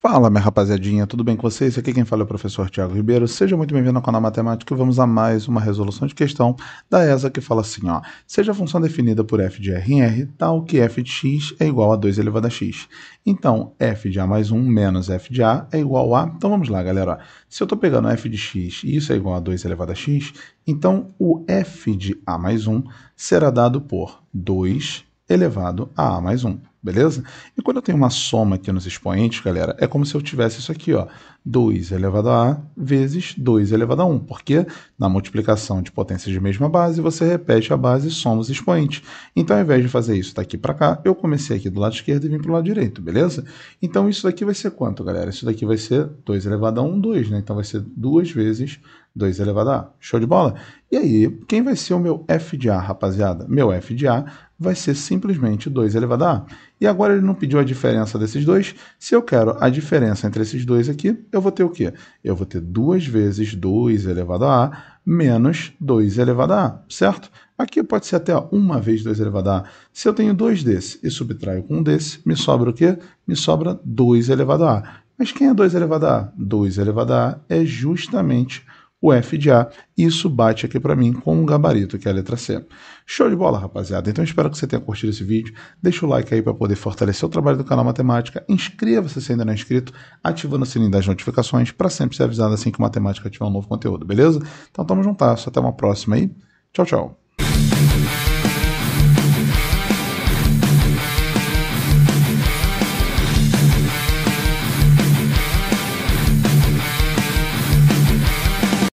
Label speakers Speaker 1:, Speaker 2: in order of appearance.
Speaker 1: Fala, minha rapaziadinha, tudo bem com vocês? Aqui quem fala é o professor Tiago Ribeiro. Seja muito bem-vindo ao canal Matemática e vamos a mais uma resolução de questão da ESA que fala assim, ó. Seja a função definida por f de r em r tal que f de x é igual a 2 elevado a x. Então, f de a mais 1 menos f de a é igual a... Então vamos lá, galera. Se eu estou pegando f de x e isso é igual a 2 elevado a x, então o f de a mais 1 será dado por 2 elevado a a mais 1 beleza? E quando eu tenho uma soma aqui nos expoentes, galera, é como se eu tivesse isso aqui, ó, 2 elevado a A vezes 2 elevado a 1, porque na multiplicação de potências de mesma base, você repete a base e soma os expoentes. Então, ao invés de fazer isso daqui para cá, eu comecei aqui do lado esquerdo e vim para o lado direito, beleza? Então, isso daqui vai ser quanto, galera? Isso daqui vai ser 2 elevado a 1, 2, né? Então, vai ser 2 vezes 2 elevado a A. Show de bola? E aí, quem vai ser o meu f de A, rapaziada? Meu f de A vai ser simplesmente 2 elevado a A. E agora ele não pediu a diferença desses dois. Se eu quero a diferença entre esses dois aqui, eu vou ter o quê? Eu vou ter 2 vezes 2 elevado a A menos 2 elevado a A, certo? Aqui pode ser até uma vez 2 elevado a A. Se eu tenho 2 desse e subtraio com um desse, me sobra o quê? Me sobra 2 elevado a A. Mas quem é 2 elevado a A? 2 elevado a A é justamente o F de A. Isso bate aqui para mim com o gabarito, que é a letra C. Show de bola, rapaziada. Então espero que você tenha curtido esse vídeo. Deixa o like aí para poder fortalecer o trabalho do canal Matemática. Inscreva-se se ainda não é inscrito, ativando o sininho das notificações para sempre ser avisado assim que Matemática tiver um novo conteúdo, beleza? Então tamo juntas, até uma próxima aí. Tchau, tchau.